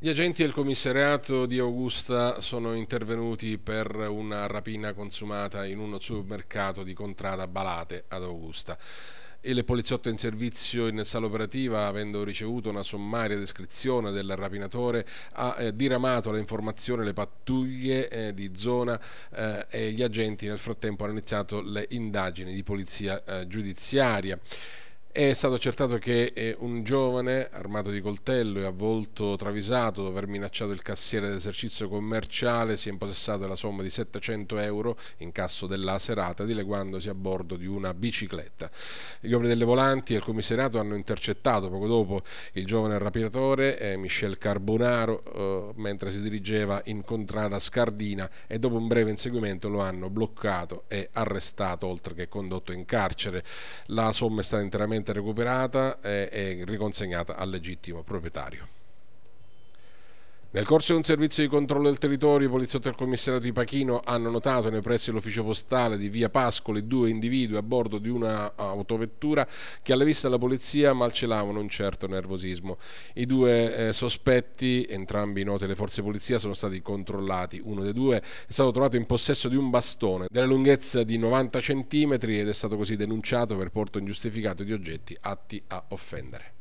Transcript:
Gli agenti del commissariato di Augusta sono intervenuti per una rapina consumata in uno supermercato di Contrada Balate ad Augusta. Il poliziotto in servizio in sala operativa, avendo ricevuto una sommaria descrizione del rapinatore, ha eh, diramato le informazioni alle pattuglie eh, di zona eh, e gli agenti nel frattempo hanno iniziato le indagini di polizia eh, giudiziaria. È stato accertato che un giovane armato di coltello e a volto travisato, dopo aver minacciato il cassiere d'esercizio commerciale, si è impossessato della somma di 700 euro in casso della serata, dileguandosi a bordo di una bicicletta. Gli uomini delle volanti e il commissariato hanno intercettato poco dopo il giovane rapinatore eh, Michel Carbonaro eh, mentre si dirigeva in contrada Scardina e dopo un breve inseguimento lo hanno bloccato e arrestato, oltre che condotto in carcere. La somma è stata interamente completamente recuperata e, e riconsegnata al legittimo proprietario. Nel corso di un servizio di controllo del territorio, i poliziotti del commissariato di Pachino hanno notato nei pressi dell'ufficio postale di via Pascoli due individui a bordo di una autovettura che alla vista della polizia malcelavano un certo nervosismo. I due eh, sospetti, entrambi noti alle forze di polizia, sono stati controllati. Uno dei due è stato trovato in possesso di un bastone della lunghezza di 90 cm ed è stato così denunciato per porto ingiustificato di oggetti atti a offendere.